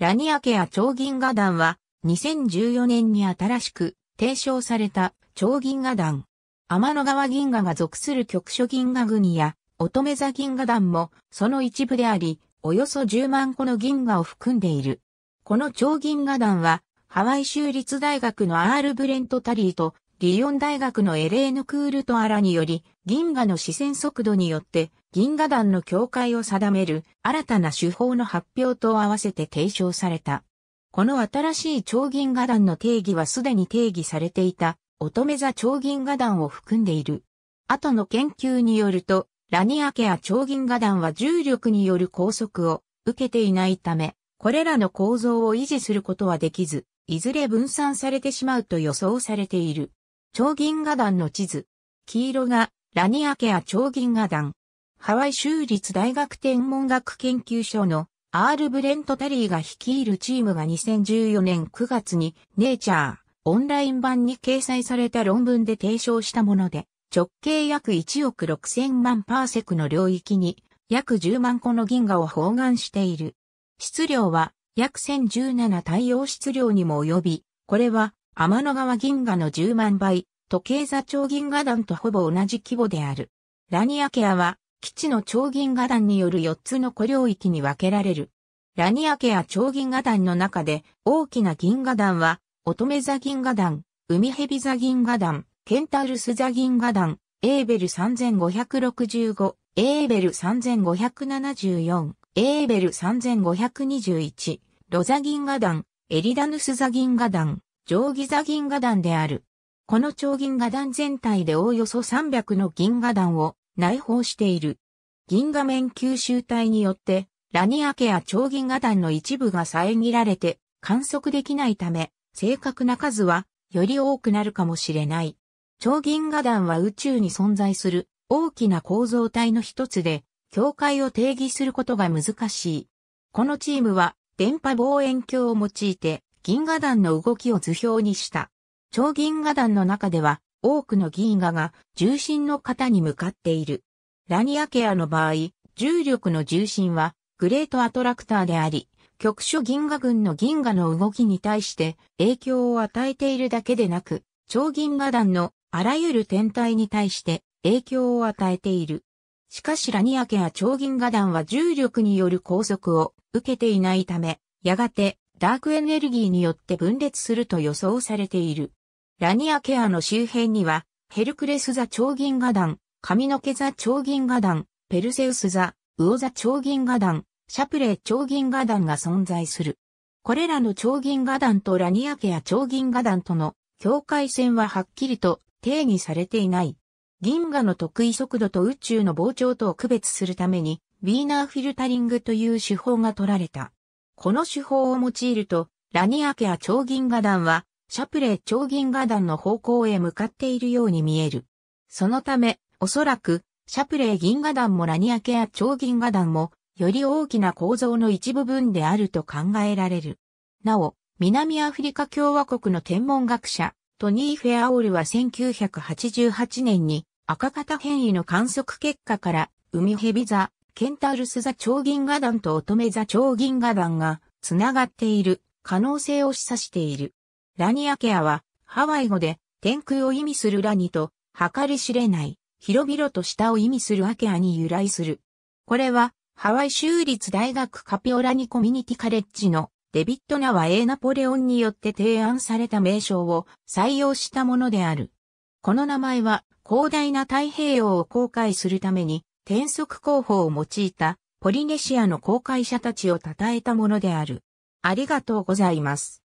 ラニアケア超銀河団は2014年に新しく提唱された超銀河団。天の川銀河が属する局所銀河国や乙女座銀河団もその一部であり、およそ10万個の銀河を含んでいる。この超銀河団はハワイ州立大学のアール・ブレント・タリーとリヨン大学のエレーヌ・クールとアラにより、銀河の視線速度によって、銀河団の境界を定める新たな手法の発表と合わせて提唱された。この新しい超銀河団の定義はすでに定義されていた乙女座超銀河団を含んでいる。後の研究によると、ラニアケア超銀河団は重力による拘束を受けていないため、これらの構造を維持することはできず、いずれ分散されてしまうと予想されている。超銀河団の地図。黄色がラニアケア超銀河団。ハワイ州立大学天文学研究所のアール・ブレント・タリーが率いるチームが2014年9月にネイチャーオンライン版に掲載された論文で提唱したもので直径約1億6000万パーセクの領域に約10万個の銀河を包含している。質量は約1017太陽質量にも及び、これは天の川銀河の10万倍、時計座長銀河団とほぼ同じ規模である。ラニアケアは、基地の超銀河団による4つの小領域に分けられる。ラニアケア超銀河団の中で、大きな銀河団は、乙女座銀河団、海蛇座銀河団、ケンタルス座銀河団、エーベル3565、エーベル3574、エーベル3521、ロザ銀河団、エリダヌス座銀河団、定ギザ銀河団である。この超銀河団全体でおおよそ300の銀河団を内包している。銀河面吸収体によって、ラニアケア超銀河団の一部が遮られて観測できないため、正確な数はより多くなるかもしれない。超銀河団は宇宙に存在する大きな構造体の一つで、境界を定義することが難しい。このチームは電波望遠鏡を用いて銀河団の動きを図表にした。超銀河団の中では、多くの銀河が重心の型に向かっている。ラニアケアの場合、重力の重心はグレートアトラクターであり、局所銀河群の銀河の動きに対して影響を与えているだけでなく、超銀河団のあらゆる天体に対して影響を与えている。しかしラニアケア超銀河団は重力による拘束を受けていないため、やがてダークエネルギーによって分裂すると予想されている。ラニアケアの周辺には、ヘルクレス座超銀河団、髪の毛座超銀河団、ペルセウス座、魚座超銀河団、シャプレー超銀河団が存在する。これらの超銀河団とラニアケア超銀河団との境界線ははっきりと定義されていない。銀河の得意速度と宇宙の膨張とを区別するために、ウィーナーフィルタリングという手法が取られた。この手法を用いると、ラニアケア超銀河団は、シャプレー超銀河団の方向へ向かっているように見える。そのため、おそらく、シャプレー銀河団もラニアケア超銀河団も、より大きな構造の一部分であると考えられる。なお、南アフリカ共和国の天文学者、トニー・フェアオールは1988年に赤型変異の観測結果から、海蛇座、ケンタウルス座超銀河団と乙女座超銀河団がつながっている可能性を示唆している。ラニアケアはハワイ語で天空を意味するラニと計り知れない広々と下を意味するアケアに由来する。これはハワイ州立大学カピオラニコミュニティカレッジのデビット・ナワ・エーナポレオンによって提案された名称を採用したものである。この名前は広大な太平洋を航海するために転足工法を用いたポリネシアの航海者たちを称えたものである。ありがとうございます。